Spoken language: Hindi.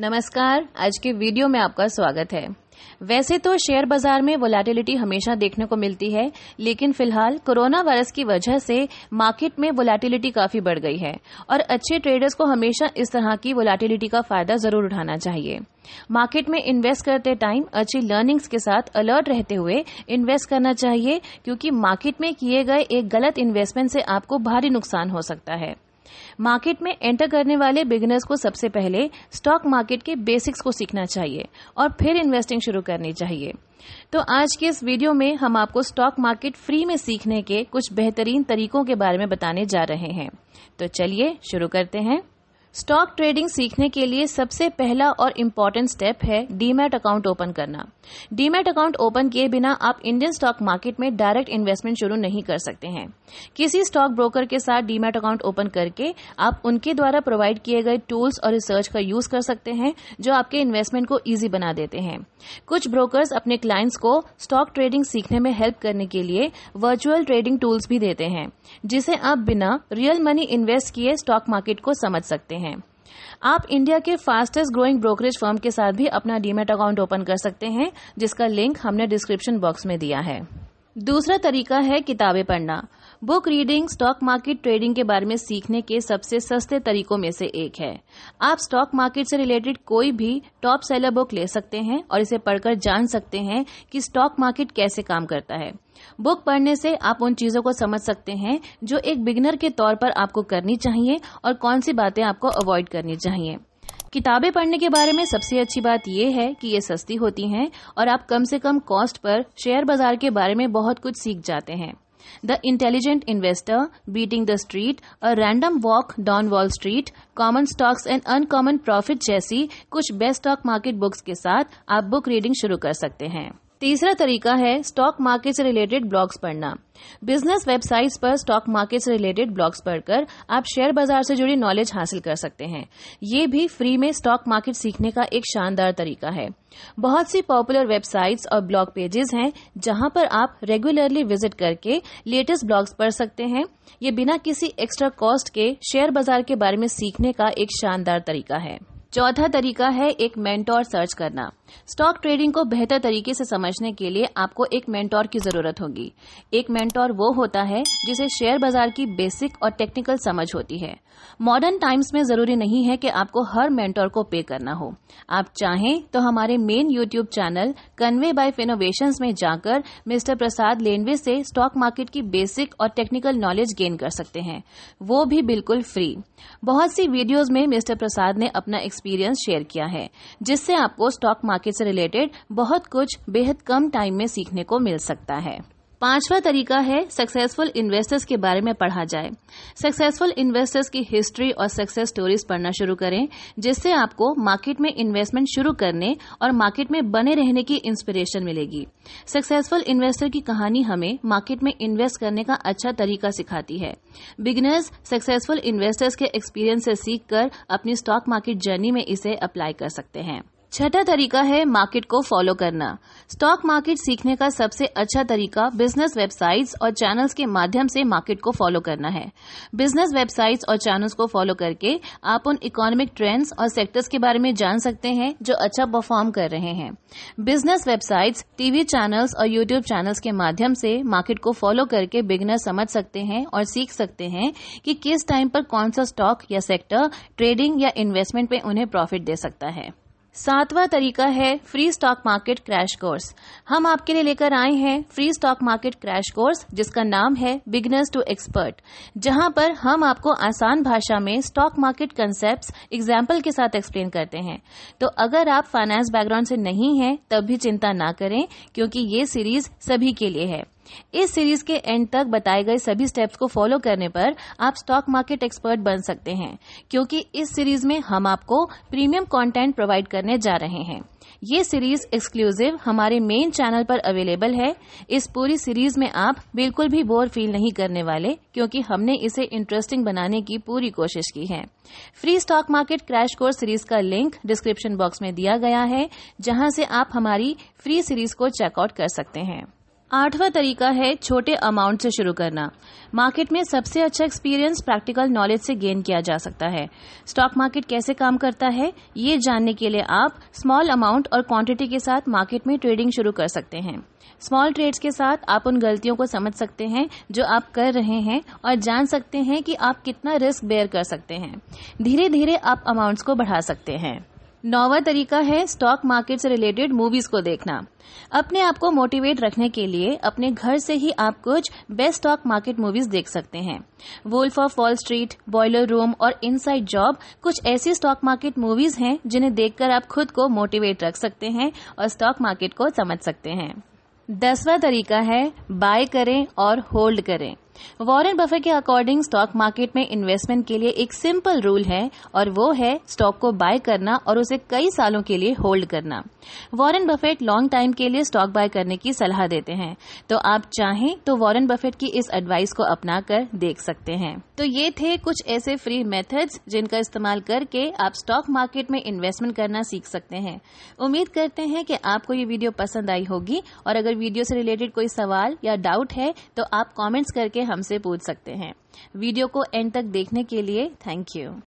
नमस्कार आज के वीडियो में आपका स्वागत है वैसे तो शेयर बाजार में वोलेटिलिटी हमेशा देखने को मिलती है लेकिन फिलहाल कोरोना वायरस की वजह से मार्केट में वोलेटिलिटी काफी बढ़ गई है और अच्छे ट्रेडर्स को हमेशा इस तरह की वोलेटिलिटी का फायदा जरूर उठाना चाहिए मार्केट में इन्वेस्ट करते टाइम अच्छी लर्निंग्स के साथ अलर्ट रहते हुए इन्वेस्ट करना चाहिए क्योंकि मार्केट में किए गए एक गलत इन्वेस्टमेंट से आपको भारी नुकसान हो सकता है मार्केट में एंटर करने वाले बिगिनर्स को सबसे पहले स्टॉक मार्केट के बेसिक्स को सीखना चाहिए और फिर इन्वेस्टिंग शुरू करनी चाहिए तो आज के इस वीडियो में हम आपको स्टॉक मार्केट फ्री में सीखने के कुछ बेहतरीन तरीकों के बारे में बताने जा रहे हैं तो चलिए शुरू करते हैं स्टॉक ट्रेडिंग सीखने के लिए सबसे पहला और इम्पॉर्टेंट स्टेप है डीमैट अकाउंट ओपन करना डीमैट अकाउंट ओपन किए बिना आप इंडियन स्टॉक मार्केट में डायरेक्ट इन्वेस्टमेंट शुरू नहीं कर सकते हैं किसी स्टॉक ब्रोकर के साथ डीमैट अकाउंट ओपन करके आप उनके द्वारा प्रोवाइड किए गए टूल्स और रिसर्च का यूज कर सकते हैं जो आपके इन्वेस्टमेंट को ईजी बना देते हैं कुछ ब्रोकर्स अपने क्लाइंट्स को स्टॉक ट्रेडिंग सीखने में हेल्प करने के लिए वर्चुअल ट्रेडिंग टूल्स भी देते हैं जिसे आप बिना रियल मनी इन्वेस्ट किए स्टॉक मार्केट को समझ सकते हैं हैं आप इंडिया के फास्टेस्ट ग्रोइंग ब्रोकरेज फर्म के साथ भी अपना डीमेट अकाउंट ओपन कर सकते हैं जिसका लिंक हमने डिस्क्रिप्शन बॉक्स में दिया है दूसरा तरीका है किताबें पढ़ना book reading stock market trading के बारे में सीखने के सबसे सस्ते तरीकों में से एक है आप स्टॉक मार्केट से रिलेटेड कोई भी टॉप सेलर बुक ले सकते हैं और इसे पढ़कर जान सकते हैं कि स्टॉक मार्केट कैसे काम करता है बुक पढ़ने से आप उन चीजों को समझ सकते हैं जो एक बिगनर के तौर पर आपको करनी चाहिए और कौन सी बातें आपको अवॉइड करनी चाहिए किताबें पढ़ने के बारे में सबसे अच्छी बात यह है कि ये सस्ती होती हैं और आप कम से कम कॉस्ट पर शेयर बाजार के बारे में बहुत कुछ सीख जाते हैं the intelligent investor beating the street a random walk down Wall Street common stocks and uncommon profit जैसी कुछ बेस्ट स्टॉक मार्केट बुक्स के साथ आप बुक रीडिंग शुरू कर सकते हैं तीसरा तरीका है स्टॉक मार्केट से रिलेटेड ब्लॉग्स पढ़ना बिजनेस वेबसाइट्स पर स्टॉक मार्केट से रिलेटेड ब्लॉग्स पढ़कर आप शेयर बाजार से जुड़ी नॉलेज हासिल कर सकते हैं ये भी फ्री में स्टॉक मार्केट सीखने का एक शानदार तरीका है बहुत सी पॉपुलर वेबसाइट्स और ब्लॉग पेजेस हैं जहां पर आप रेगुलरली विजिट करके लेटेस्ट ब्लॉग्स पढ़ सकते हैं ये बिना किसी एक्स्ट्रा कॉस्ट के शेयर बाजार के बारे में सीखने का एक शानदार तरीका है चौथा तरीका है एक मेंटोर सर्च करना स्टॉक ट्रेडिंग को बेहतर तरीके से समझने के लिए आपको एक मेंटोर की जरूरत होगी एक मेंटोर वो होता है जिसे शेयर बाजार की बेसिक और टेक्निकल समझ होती है मॉडर्न टाइम्स में जरूरी नहीं है कि आपको हर मेंटोर को पे करना हो आप चाहें तो हमारे main YouTube channel Convey by Finnovation में जाकर मिस्टर प्रसाद लेनवे से स्टॉक मार्केट की बेसिक और टेक्निकल नॉलेज गेन कर सकते हैं वो भी बिल्कुल फ्री बहुत सी वीडियोज में मिस्टर प्रसाद ने अपना एक्सपीरियंस शेयर किया है जिससे आपको स्टॉक मार्केट से रिलेटेड बहुत कुछ बेहद कम टाइम में सीखने को मिल सकता है पांचवा तरीका है सक्सेसफुल इन्वेस्टर्स के बारे में पढ़ा जाए सक्सेसफुल इन्वेस्टर्स की हिस्ट्री और सक्सेस स्टोरीज पढ़ना शुरू करें जिससे आपको मार्केट में इन्वेस्टमेंट शुरू करने और मार्केट में बने रहने की इंस्पिरेशन मिलेगी सक्सेसफुल इन्वेस्टर की कहानी हमें मार्केट में इन्वेस्ट करने का अच्छा तरीका सिखाती है बिगनर्स सक्सेसफुल इन्वेस्टर्स के एक्सपीरियंस से सीखकर अपनी स्टॉक मार्केट जर्नी में इसे अप्लाई कर सकते हैं छठा तरीका है मार्केट को फॉलो करना स्टॉक मार्केट सीखने का सबसे अच्छा तरीका बिजनेस वेबसाइट्स और चैनल्स के माध्यम से मार्केट को फॉलो करना है बिजनेस वेबसाइट्स और चैनल्स को फॉलो करके आप उन इकोनॉमिक ट्रेंड्स और सेक्टर्स के बारे में जान सकते हैं जो अच्छा परफॉर्म कर रहे हैं बिजनेस वेबसाइट्स टीवी चैनल्स और यूट्यूब चैनल्स के माध्यम से मार्केट को फॉलो करके बिगनर समझ सकते हैं और सीख सकते हैं कि किस टाइम पर कौन सा स्टॉक या सेक्टर ट्रेडिंग या इन्वेस्टमेंट में उन्हें प्रॉफिट दे सकता है सातवां तरीका है free stock market crash course हम आपके लिए लेकर आए हैं free stock market crash course जिसका नाम है बिगनर्स टू एक्सपर्ट जहां पर हम आपको आसान भाषा में स्टॉक मार्केट कंसेप्ट एग्जाम्पल के साथ एक्सप्लेन करते हैं तो अगर आप फाइनेंस बैकग्राउंड से नहीं है तब भी चिंता ना करें क्योंकि ये सीरीज सभी के लिए है इस सीरीज के एंड तक बताए गए सभी स्टेप्स को फॉलो करने पर आप स्टॉक मार्केट एक्सपर्ट बन सकते हैं क्योंकि इस सीरीज में हम आपको प्रीमियम कंटेंट प्रोवाइड करने जा रहे हैं ये सीरीज एक्सक्लूसिव हमारे मेन चैनल पर अवेलेबल है इस पूरी सीरीज में आप बिल्कुल भी बोर फील नहीं करने वाले क्योंकि हमने इसे इंटरेस्टिंग बनाने की पूरी कोशिश की है free stock market crash course series का लिंक डिस्क्रिप्शन बॉक्स में दिया गया है जहां से आप हमारी फ्री सीरीज को चेकआउट कर सकते हैं आठवां तरीका है छोटे अमाउंट से शुरू करना मार्केट में सबसे अच्छा एक्सपीरियंस प्रैक्टिकल नॉलेज से गेन किया जा सकता है स्टॉक मार्केट कैसे काम करता है ये जानने के लिए आप स्मॉल अमाउंट और क्वांटिटी के साथ मार्केट में ट्रेडिंग शुरू कर सकते हैं स्मॉल ट्रेड्स के साथ आप उन गलतियों को समझ सकते हैं जो आप कर रहे हैं और जान सकते हैं कि आप कितना रिस्क बेयर कर सकते हैं धीरे धीरे आप अमाउंट्स को बढ़ा सकते हैं नौवा तरीका है स्टॉक मार्केट से रिलेटेड मूवीज को देखना अपने आप को मोटिवेट रखने के लिए अपने घर से ही आप कुछ बेस्ट स्टॉक मार्केट मूवीज देख सकते हैं Wolf of Wall Street Boiler Room और इनसाइड जॉब कुछ ऐसी स्टॉक मार्केट मूवीज हैं जिन्हें देखकर आप खुद को मोटिवेट रख सकते हैं और स्टॉक मार्केट को समझ सकते हैं दसवां तरीका है बाय करें और होल्ड करें वॉरेन बफेट के अकॉर्डिंग स्टॉक मार्केट में इन्वेस्टमेंट के लिए एक सिंपल रूल है और वो है स्टॉक को बाय करना और उसे कई सालों के लिए होल्ड करना वॉरेन बफेट लॉन्ग टाइम के लिए स्टॉक बाय करने की सलाह देते हैं तो आप चाहें तो वॉरेन बफेट की इस एडवाइस को अपना कर देख सकते हैं तो ये थे कुछ ऐसे फ्री मेथड्स जिनका इस्तेमाल करके आप स्टॉक मार्केट में इन्वेस्टमेंट करना सीख सकते हैं उम्मीद करते हैं कि आपको ये वीडियो पसंद आई होगी और अगर वीडियो से रिलेटेड कोई सवाल या डाउट है तो आप कॉमेंट्स करके हमसे पूछ सकते हैं वीडियो को एंड तक देखने के लिए थैंक यू